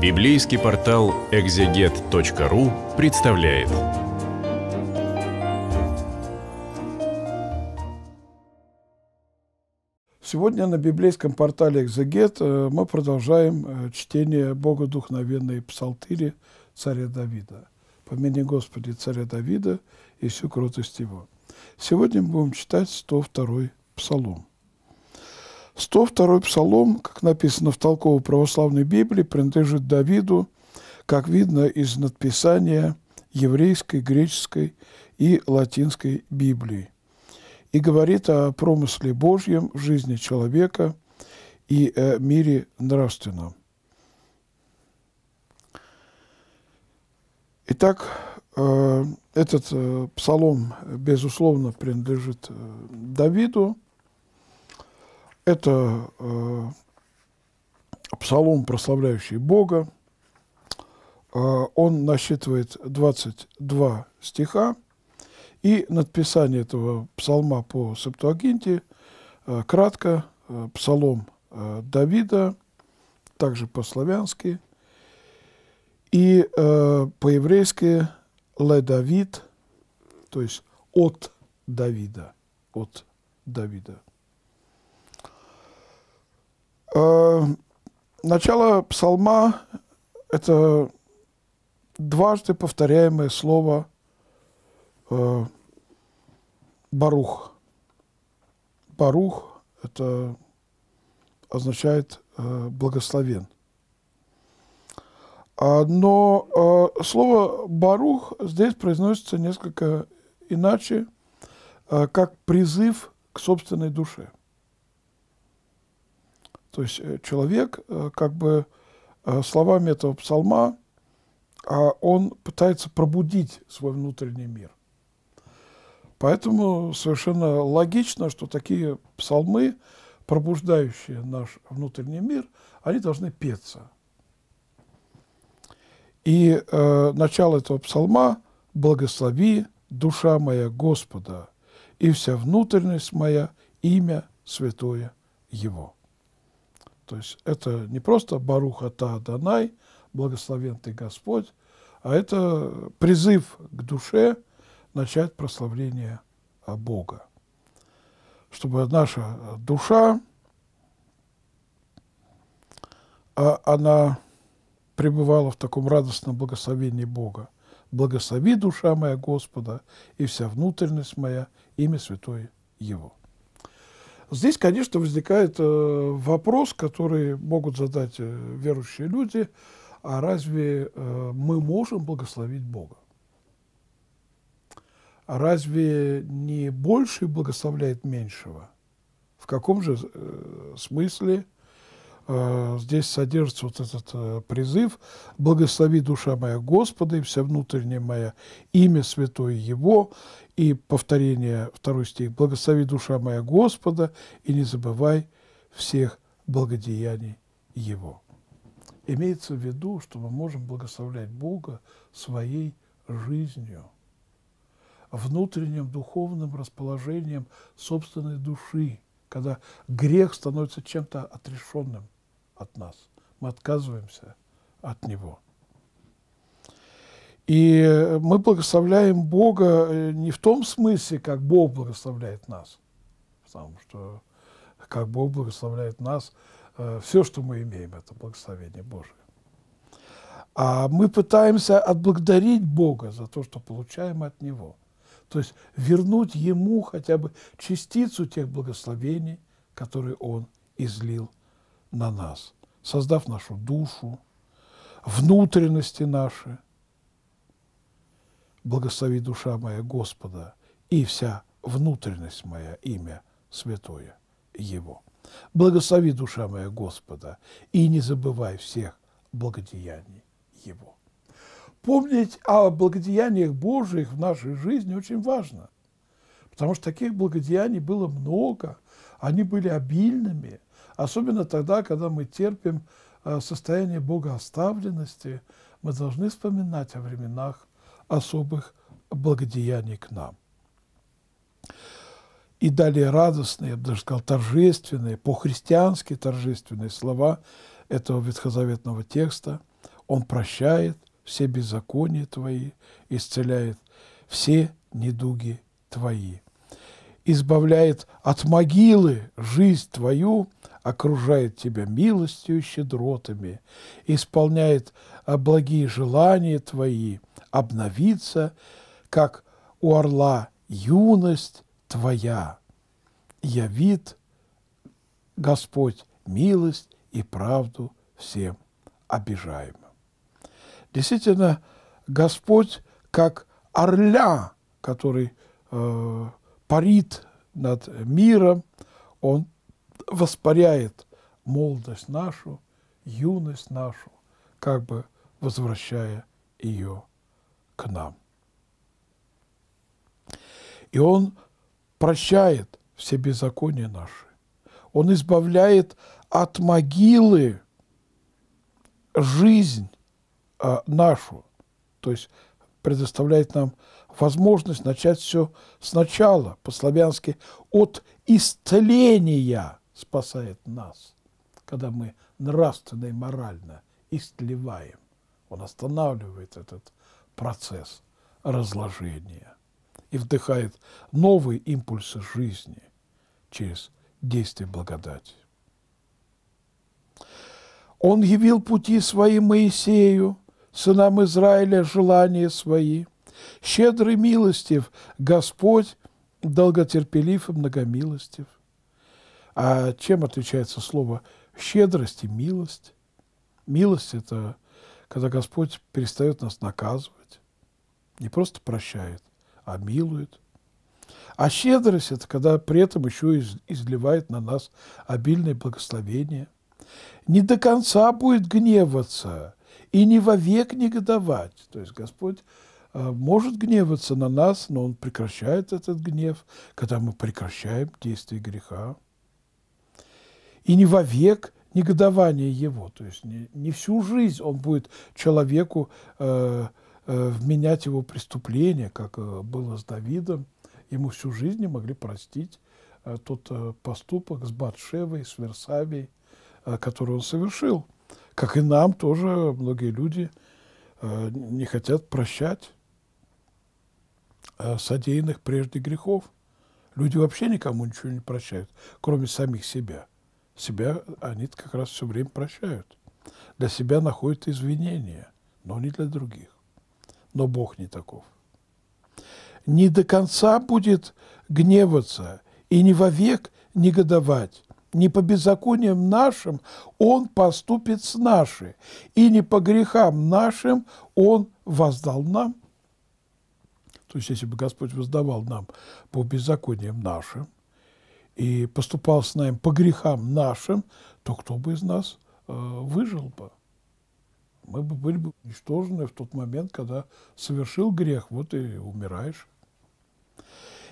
Библейский портал экзегет.ру представляет. Сегодня на библейском портале «Экзегет» э, мы продолжаем э, чтение богодухновенной Псалтыри царя Давида. «Помяни Господи царя Давида и всю кротость его». Сегодня мы будем читать 102-й псалом. 102-й псалом, как написано в толковой православной Библии, принадлежит Давиду, как видно из надписания еврейской, греческой и латинской Библии, и говорит о промысле Божьем в жизни человека и о мире нравственном. Итак, э, этот э, псалом, безусловно, принадлежит э, Давиду – это э, псалом, прославляющий Бога. Э, он насчитывает 22 стиха. И надписание этого псалма по Септуагинте э, кратко э, псалом э, Давида, также по-славянски, и э, по-еврейски «Ле Давид», то есть «от Давида», «от Давида». Э, начало псалма – это дважды повторяемое слово э, «барух». «Барух» – это означает э, «благословен». А, но слово «барух» здесь произносится несколько иначе, как призыв к собственной душе – то есть э, человек э, как бы э, словами этого псалма, а, он пытается пробудить свой внутренний мир. Поэтому совершенно логично, что такие псалмы, пробуждающие наш внутренний мир, они должны петься. И э, начало этого псалма «Благослови, душа моя Господа, и вся внутренность моя, имя святое Его». То есть это не просто Баруха Та Данай, благословен ты Господь, а это призыв к душе начать прославление Бога. Чтобы наша душа, а она пребывала в таком радостном благословении Бога. Благослови, душа моя Господа, и вся внутренность моя, имя Святое Его. Здесь, конечно, возникает э, вопрос, который могут задать э, верующие люди, а разве э, мы можем благословить Бога? А разве не больше благословляет меньшего? В каком же смысле – Э, здесь содержится вот этот э, призыв «Благослови душа моя Господа и вся внутренняя моя, имя святое Его». И повторение, второй стих «Благослови душа моя Господа и не забывай всех благодеяний Его». Имеется в виду, что мы можем благословлять Бога своей жизнью, внутренним духовным расположением собственной души, когда грех становится чем-то отрешенным – от нас. Мы отказываемся от него. И мы благословляем Бога э, не в том смысле, как Бог благословляет нас, потому что как Бог благословляет нас, э, все, что мы имеем, это благословение Божие. А мы пытаемся отблагодарить Бога за то, что получаем от Него. То есть вернуть Ему хотя бы частицу тех благословений, которые Он излил на нас, создав нашу душу, внутренности наши. Благослови душа моя Господа и вся внутренность моя, имя святое Его. Благослови душа моя Господа и не забывай всех благодеяний Его. Помнить о благодеяниях Божьих в нашей жизни очень важно, потому что таких благодеяний было много, они были обильными – Особенно тогда, когда мы терпим э, состояние богооставленности, мы должны вспоминать о временах особых благодеяний к нам. И далее радостные, я бы даже сказал, торжественные, по-христиански торжественные слова этого ветхозаветного текста. Он прощает все беззакония твои, исцеляет все недуги твои избавляет от могилы жизнь твою, окружает тебя милостью и щедротами, исполняет а, благие желания твои, обновится, как у орла юность твоя. Явит Господь милость и правду всем обижаемым. Действительно, Господь, как орля, который э, парит над миром, он воспаряет молодость нашу, юность нашу, как бы возвращая ее к нам. И он прощает все беззакония наши. Он избавляет от могилы жизнь э, нашу, то есть предоставляет нам возможность начать все сначала, по-славянски, от исцеления спасает нас, когда мы нравственно и морально истлеваем. Он останавливает этот процесс разложения и вдыхает новые импульсы жизни через действие благодати. Он явил пути свои Моисею, сынам Израиля желания свои – Щедрый милостив Господь, долготерпелив и многомилостив. А чем отличается слово щедрость и милость? Милость – это когда Господь перестает нас наказывать, не просто прощает, а милует. А щедрость – это когда при этом еще изливает на нас обильное благословение. Не до конца будет гневаться и не вовек негодовать. То есть Господь Э, может гневаться на нас, но он прекращает этот гнев, когда мы прекращаем действие греха. И не вовек негодование его, то есть не, не всю жизнь он будет человеку э, э, вменять его преступление, как э, было с Давидом, ему всю жизнь не могли простить э, тот э, поступок с Батшевой, с Версавией, э, который он совершил. Как и нам тоже многие люди э, не хотят прощать Э, содеянных прежде грехов. Люди вообще никому ничего не прощают, кроме самих себя. Себя они как раз все время прощают. Для себя находят извинения, но не для других. Но Бог не таков. Не до конца будет гневаться и не вовек негодовать, не по беззакониям нашим Он поступит с нашей, и не по грехам нашим Он воздал нам то есть если бы Господь воздавал нам по беззакониям нашим и поступал с нами по грехам нашим, то кто бы из нас э, выжил бы? Мы бы были бы уничтожены в тот момент, когда совершил грех, вот и умираешь.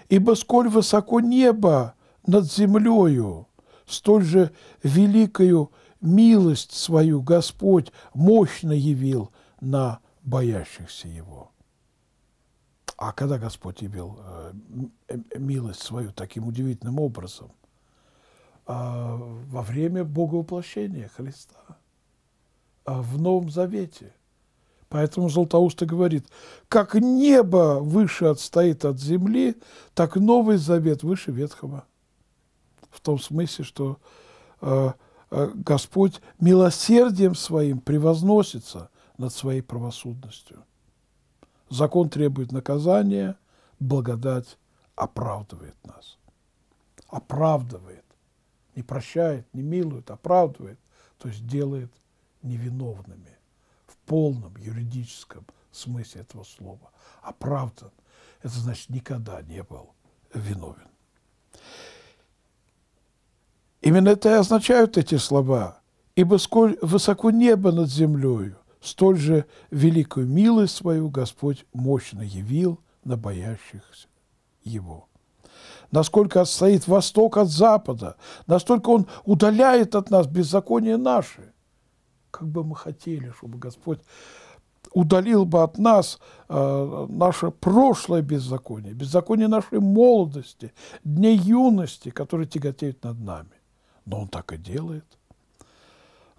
Ибо сколь высоко небо над землею, столь же великою милость свою Господь мощно явил на боящихся Его. А когда Господь явил э, э, милость свою таким удивительным образом? А, во время Боговоплощения Христа, а, в Новом Завете. Поэтому Златоуст говорит, как небо выше отстоит от земли, так Новый Завет выше Ветхого. В том смысле, что э, Господь милосердием своим превозносится над своей правосудностью. Закон требует наказания, благодать оправдывает нас. Оправдывает. Не прощает, не милует, оправдывает. То есть делает невиновными в полном юридическом смысле этого слова. Оправдан. Это значит, никогда не был виновен. Именно это и означают эти слова. «Ибо сколь высоко небо над землею, столь же великую милость свою Господь мощно явил на боящихся Его. Насколько отстоит Восток от Запада, настолько он удаляет от нас беззаконие наше. Как бы мы хотели, чтобы Господь удалил бы от нас э, наше прошлое беззаконие, беззаконие нашей молодости, дней юности, которые тяготеют над нами. Но он так и делает.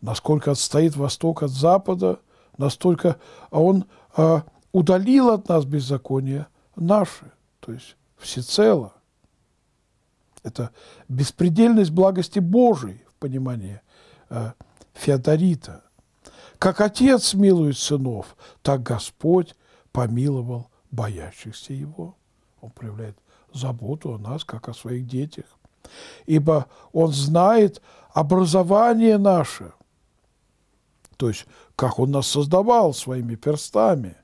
Насколько отстоит Восток от Запада, настолько, а он а, удалил от нас беззаконие наше, то есть всецело. Это беспредельность благости Божией в понимании а, Феодорита. Как отец милует сынов, так Господь помиловал боящихся Его. Он проявляет заботу о нас, как о своих детях. Ибо Он знает образование наше – то есть как он нас создавал своими перстами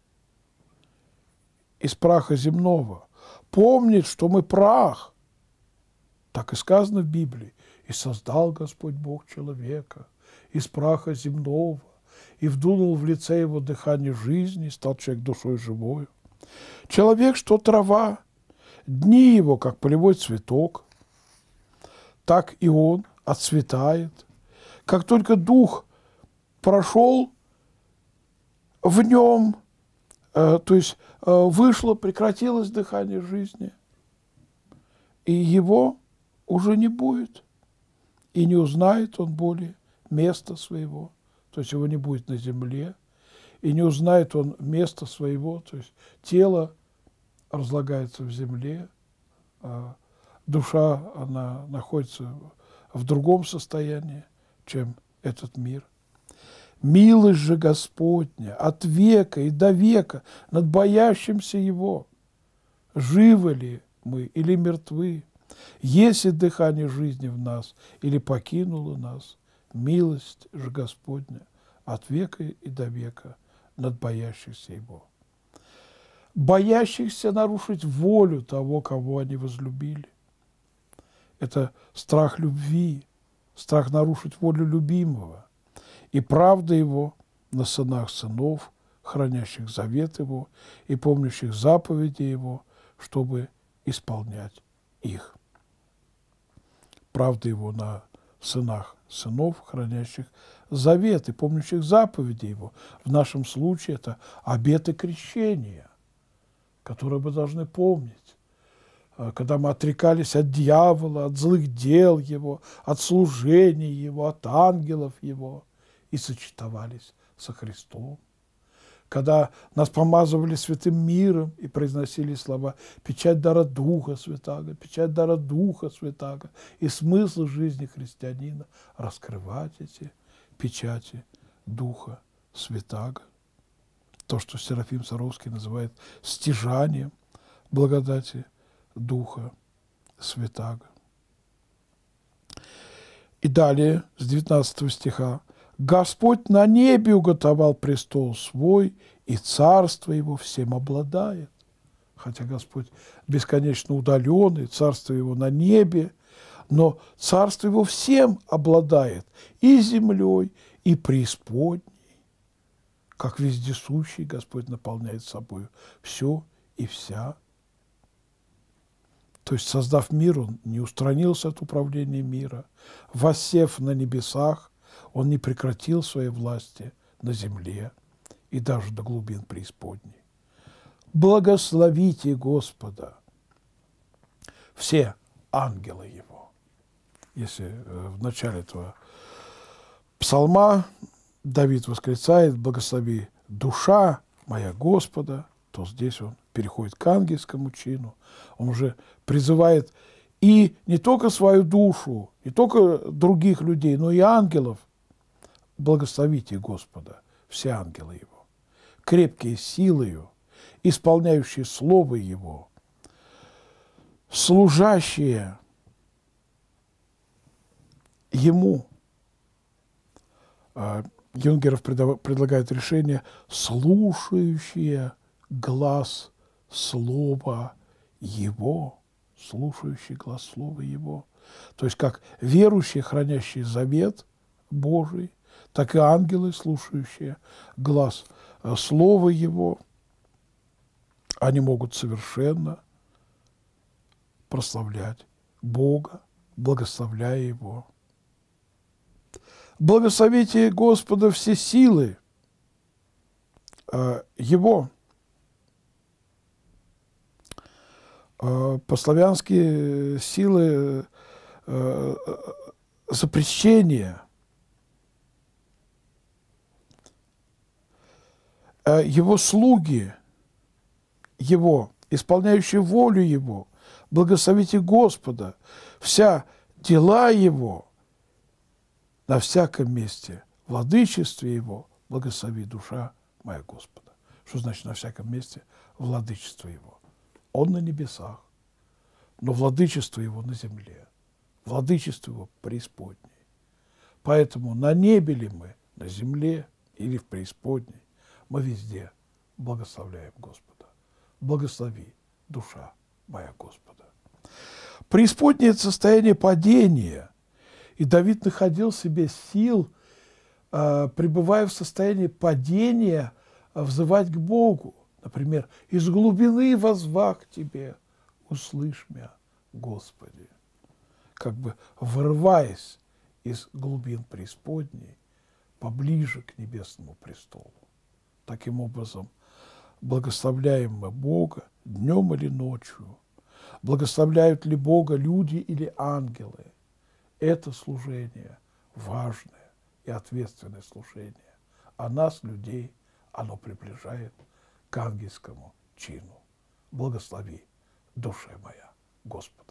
из праха земного, помнить, что мы прах. Так и сказано в Библии. И создал Господь Бог человека из праха земного, и вдунул в лице его дыхание жизни, и стал человек душой живою. Человек, что трава, дни его, как полевой цветок, так и он отцветает. Как только дух прошел в нем, э, то есть э, вышло, прекратилось дыхание жизни, и его уже не будет, и не узнает он более места своего, то есть его не будет на земле, и не узнает он места своего, то есть тело разлагается в земле, а душа, она находится в другом состоянии, чем этот мир – Милость же Господня от века и до века над боящимся Его. Живы ли мы или мертвы? Есть ли дыхание жизни в нас или покинуло нас? Милость же Господня от века и до века над боящихся Его. Боящихся нарушить волю того, кого они возлюбили. Это страх любви, страх нарушить волю любимого – и правда Его на сынах сынов, хранящих завет Его и помнящих заповеди Его, чтобы исполнять их. Правда Его на сынах сынов, хранящих завет и помнящих заповеди Его. В нашем случае это обеты крещения, которые мы должны помнить а, когда мы отрекались от дьявола, от злых дел его, от служения его, от ангелов его – и сочетовались со Христом. Когда нас помазывали святым миром и произносили слова «печать дара Духа Святаго», «печать дара Духа Святаго» и смысл жизни христианина – раскрывать эти печати Духа Святаго. То, что Серафим Саровский называет стяжанием благодати Духа Святаго. И далее, с 19 стиха, Господь на небе уготовал престол свой, и царство его всем обладает. Хотя Господь бесконечно удален, и царство его на небе, но царство его всем обладает, и землей, и преисподней. Как вездесущий Господь наполняет собой все и вся. То есть, создав мир, он не устранился от управления мира, воссев на небесах, он не прекратил своей власти на земле и даже до глубин преисподней. Благословите Господа все ангелы Его. Если э, в начале этого псалма Давид восклицает «Благослови душа моя Господа», то здесь он переходит к ангельскому чину. Он уже призывает и не только свою душу, и только других людей, но и ангелов Благословите Господа, все ангелы Его, крепкие силою, исполняющие Слово Его, служащие Ему. А, Юнгеров предлагает решение «слушающие глаз Слова Его» слушающий глаз Слова Его. То есть как верующие, хранящие завет Божий, так и ангелы, слушающие глаз э, слова Его, они могут совершенно прославлять Бога, благословляя Его. Благословите Господа все силы э, Его. Э, По-славянски силы запрещения – Э, его слуги, его, исполняющие волю его, благословите Господа, вся дела его на всяком месте, владычестве его, благослови душа моя Господа. Что значит на всяком месте владычество его? Он на небесах, но владычество его на земле, владычество его преисподней. Поэтому на небе ли мы, на земле или в преисподней, мы везде благословляем Господа. Благослови, душа моя Господа. Преисподнее состояние падения, и Давид находил себе сил, а, пребывая в состоянии падения, а, взывать к Богу. Например, «Из глубины возвах Тебе, услышь меня, Господи». Как бы вырываясь из глубин преисподней, поближе к небесному престолу таким образом благословляем мы Бога днем или ночью, благословляют ли Бога люди или ангелы. Это служение важное и ответственное служение, а нас, людей, оно приближает к ангельскому чину. Благослови, душа моя, Господь.